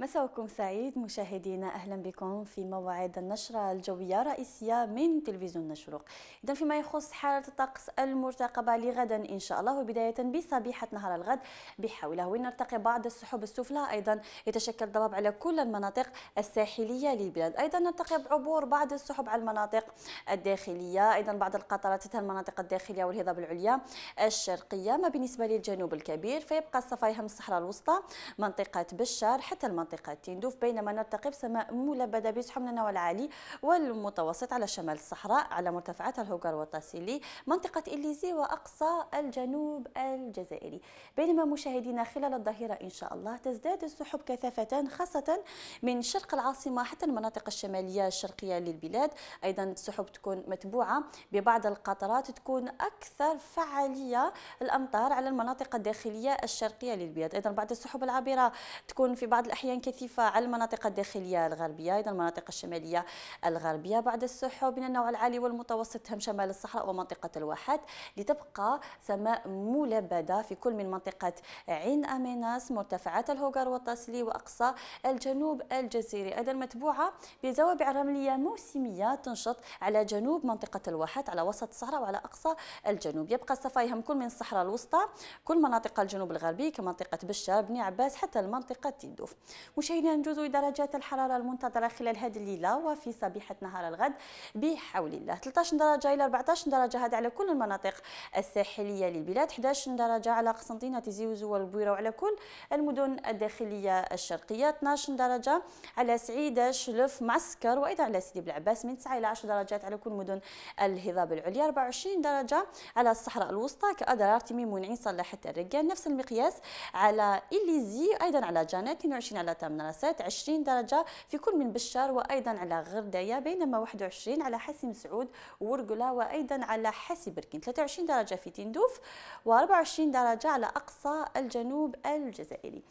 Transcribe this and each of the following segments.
مساءكم سعيد مشاهدينا اهلا بكم في موعد النشره الجويه الرئيسيه من تلفزيون نشروق اذا فيما يخص حاله الطقس المرتقبه لغدا ان شاء الله وبدايه بصبيحه نهار الغد بحوله ونرتقي بعض السحب السفلى ايضا يتشكل ضباب على كل المناطق الساحليه للبلاد ايضا نرتقي بعبور بعض السحب على المناطق الداخليه ايضا بعض القطرات تتهم المناطق الداخليه والهضاب العليا الشرقيه ما بالنسبه للجنوب الكبير فيبقى الصفايهم الصحراء الوسطى منطقه بشار حتى المنطقة منطقة تندوف بينما نرتقب سماء ملبدة بسحب نوى العالي والمتوسط على شمال الصحراء على مرتفعات الهوغر والتاسيلي منطقة إليزي وأقصى الجنوب الجزائري بينما مشاهدينا خلال الظهيرة إن شاء الله تزداد السحب كثافة خاصة من شرق العاصمة حتى المناطق الشمالية الشرقية للبلاد أيضا السحب تكون متبوعة ببعض القطرات تكون أكثر فعالية الأمطار على المناطق الداخلية الشرقية للبلاد أيضا بعض السحب العابرة تكون في بعض الأحيان كثيفة على المناطق الداخلية الغربية أيضا المناطق الشمالية الغربية بعد السحب من النوع العالي والمتوسط هم شمال الصحراء ومنطقة الواحات لتبقى سماء ملبدة في كل من منطقة عين أميناس مرتفعات الهوغر والتاسلي وأقصى الجنوب الجزيري أيضا متبوعة بزوابع رملية موسمية تنشط على جنوب منطقة الواحات على وسط الصحراء وعلى أقصى الجنوب يبقى الصفا يهم كل من الصحراء الوسطى كل مناطق الجنوب الغربي كمنطقة بشار بني عباس حتى المنطقة تيدوف مشاهدينا نجوز درجات الحرارة المنتظرة خلال هذه الليلة وفي صبيحة نهار الغد بحول الله 13 درجة إلى 14 درجة هذا على كل المناطق الساحلية للبلاد 11 درجة على قسنطينة وزو والبويرة وعلى كل المدن الداخلية الشرقية 12 درجة على سعيدة شلف معسكر وأيضا على سيدي بلعباس من 9 إلى 10 درجات على كل مدن الهضاب العليا 24 درجة على الصحراء الوسطى كأدرار تميم ونعين صلاحة الرقان نفس المقياس على إليزي أيضا على جانات 22 على ثلاثة منصات 20 درجة في كل من بشار وأيضا على غردايا بينما 21 على حسي مسعود ورقلة وأيضا على حسي بركين 23 درجة في تندوف و24 درجة على أقصى الجنوب الجزائري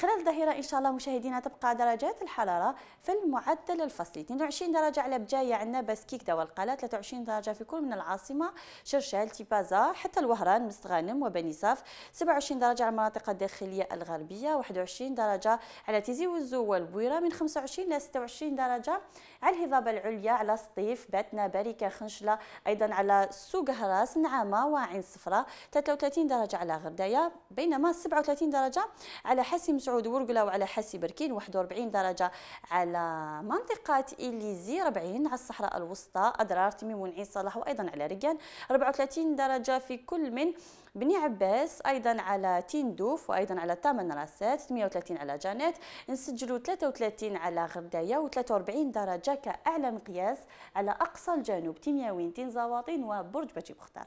خلال الظهيرة إن شاء الله مشاهدينا تبقى درجات الحرارة في المعدل الفصلي 22 درجة على بجاية عندنا بسكيكدا والقلاة 23 درجة في كل من العاصمة شرشال تيبازا حتى الوهران مستغانم وبني صاف 27 درجة على المناطق الداخلية الغربية 21 درجة على تيزي وزو والبويرة من 25 إلى 26 درجة على الهضاب العليا على سطيف باتنا باركة خنشلة أيضا على سوق هراس نعامة وعين صفرة 33 درجة على غردايا بينما 37 درجة على حاسم سعود ورقلة وعلى حسي بركين 41 درجة على منطقة إليزي 40 على الصحراء الوسطى أدرار تميم ونعيس صلاح وأيضا على رقان 34 درجة في كل من بني عباس ايضا على تندوف وايضا على تامن راسات 38 على جانيت نسجلوا 33 على غردايه و43 درجه كاعلى مقياس على اقصى الجنوب تيمياوين تين زواطين وبرج بجي مختار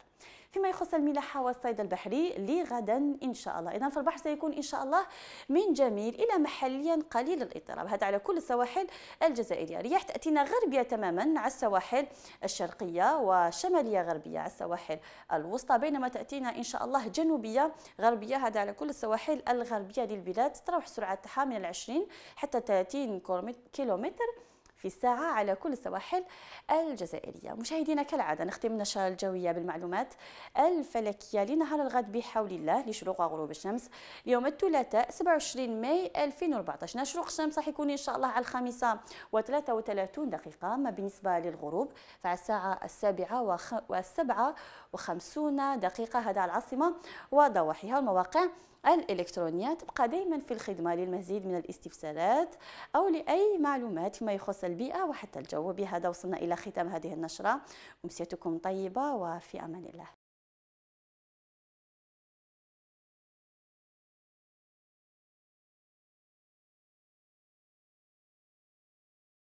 فيما يخص الملاحة والصيد البحري لغدا إن شاء الله إذا فالبحر سيكون إن شاء الله من جميل إلى محليا قليل الاضطراب هذا على كل السواحل الجزائرية رياح تأتينا غربية تماما على السواحل الشرقية وشمالية غربية على السواحل الوسطى بينما تأتينا إن شاء الله جنوبية غربية هذا على كل السواحل الغربية للبلاد تروح سرعتها من 20 حتى 30 كيلومتر في الساعة على كل السواحل الجزائرية مشاهدينا كالعادة نختم النشرة الجوية بالمعلومات الفلكية لنهار الغد بحول الله لشروق وغروب الشمس يوم الثلاثاء 27 ماي 2014 نشروق الشمس راح يكون إن شاء الله على الخامسة و33 دقيقة ما بالنسبة للغروب فعلى الساعة السابعة وخ... والسبعة وخمسون دقيقة هذا على العاصمة وضواحيها والمواقع الإلكترونية تبقى دائما في الخدمة للمزيد من الاستفسارات أو لأي معلومات فيما يخص البيئة وحتى الجو بهذا وصلنا إلى ختام هذه النشرة أمسيتكم طيبة وفي أمان الله